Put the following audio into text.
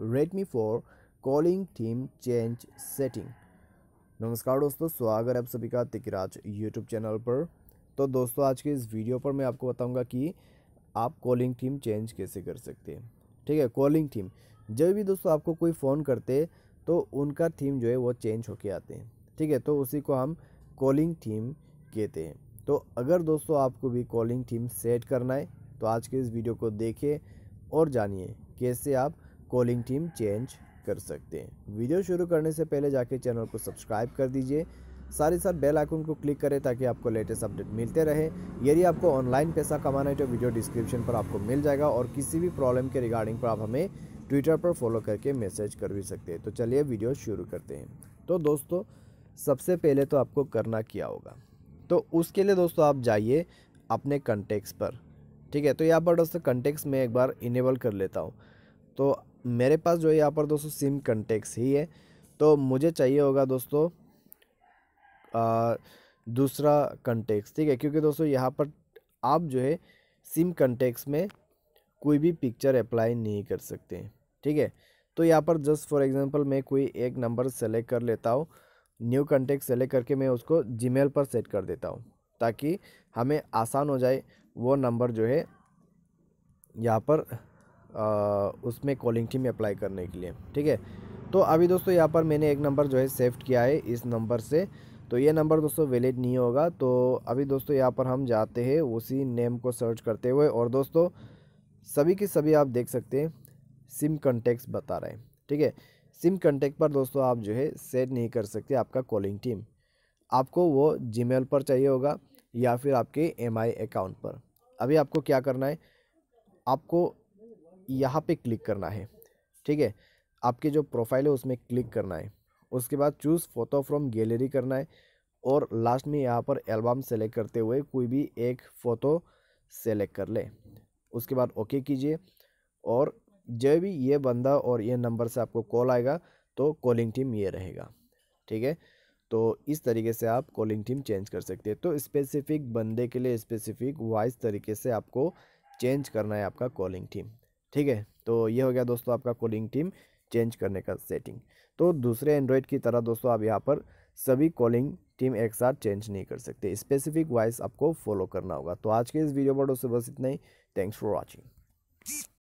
Redmi 4 calling theme change setting नमस्कार दोस्तों स्वागत है आप सभी का तिकराज यूट्यूब चैनल पर तो दोस्तों आज के इस वीडियो पर मैं आपको बताऊंगा कि आप कॉलिंग थीम चेंज कैसे कर सकते हैं ठीक है कॉलिंग थीम जब भी दोस्तों आपको कोई फ़ोन करते तो उनका थीम जो है वो चेंज होके आते हैं ठीक है तो उसी को हम कॉलिंग थीम कहते हैं तो अगर दोस्तों आपको भी कॉलिंग थीम सेट करना है तो आज के इस वीडियो को देखिए और जानिए कैसे आप कॉलिंग टीम चेंज कर सकते हैं वीडियो शुरू करने से पहले जाके चैनल को सब्सक्राइब कर दीजिए साथ ही साथ बेल आइकन को क्लिक करें ताकि आपको लेटेस्ट अपडेट मिलते रहे यदि आपको ऑनलाइन पैसा कमाना है तो वीडियो डिस्क्रिप्शन पर आपको मिल जाएगा और किसी भी प्रॉब्लम के रिगार्डिंग पर आप हमें ट्विटर पर फॉलो करके मैसेज कर भी सकते हैं तो चलिए वीडियो शुरू करते हैं तो दोस्तों सबसे पहले तो आपको करना क्या होगा तो उसके लिए दोस्तों आप जाइए अपने कंटेक्स पर ठीक है तो यहाँ पर दोस्तों कंटेक्स में एक बार इनेबल कर लेता हूँ तो मेरे पास जो है यहाँ पर दोस्तों सिम कंटेक्स ही है तो मुझे चाहिए होगा दोस्तों आ, दूसरा कंटेक्स ठीक है क्योंकि दोस्तों यहाँ पर आप जो है सिम कंटेक्स में कोई भी पिक्चर अप्लाई नहीं कर सकते ठीक है तो यहाँ पर जस्ट फॉर एग्जांपल मैं कोई एक नंबर सेलेक्ट कर लेता हूँ न्यू कंटेक्ट सेलेक्ट करके मैं उसको जी पर सेट कर देता हूँ ताकि हमें आसान हो जाए वो नंबर जो है यहाँ पर उसमें कॉलिंग टीम में अप्लाई करने के लिए ठीक है तो अभी दोस्तों यहाँ पर मैंने एक नंबर जो है सेफ्ट किया है इस नंबर से तो ये नंबर दोस्तों वैलिड नहीं होगा तो अभी दोस्तों यहाँ पर हम जाते हैं उसी नेम को सर्च करते हुए और दोस्तों सभी के सभी आप देख सकते हैं सिम कंटेक्ट बता रहे हैं ठीक है सिम कंटेक्ट पर दोस्तों आप जो है सेट नहीं कर सकते आपका कॉलिंग टीम आपको वो जी पर चाहिए होगा या फिर आपके एम अकाउंट पर अभी आपको क्या करना है आपको यहाँ पे क्लिक करना है ठीक है आपके जो प्रोफाइल है उसमें क्लिक करना है उसके बाद चूज़ फ़ोटो फ्रॉम गैलरी करना है और लास्ट में यहाँ पर एल्बम सेलेक्ट करते हुए कोई भी एक फ़ोटो सेलेक्ट कर ले उसके बाद ओके कीजिए और जब भी ये बंदा और ये नंबर से आपको कॉल आएगा तो कॉलिंग टीम ये रहेगा ठीक है तो इस तरीके से आप कॉलिंग टीम चेंज कर सकते हैं तो स्पेसिफिक बंदे के लिए स्पेसिफिक वाइज तरीके से आपको चेंज करना है आपका कॉलिंग टीम ठीक है तो ये हो गया दोस्तों आपका कॉलिंग टीम चेंज करने का सेटिंग तो दूसरे एंड्रॉयड की तरह दोस्तों आप यहाँ पर सभी कॉलिंग टीम एक साथ चेंज नहीं कर सकते स्पेसिफिक वॉइस आपको फॉलो करना होगा तो आज के इस वीडियो पर दोस्तों बस इतना ही थैंक्स फॉर वॉचिंग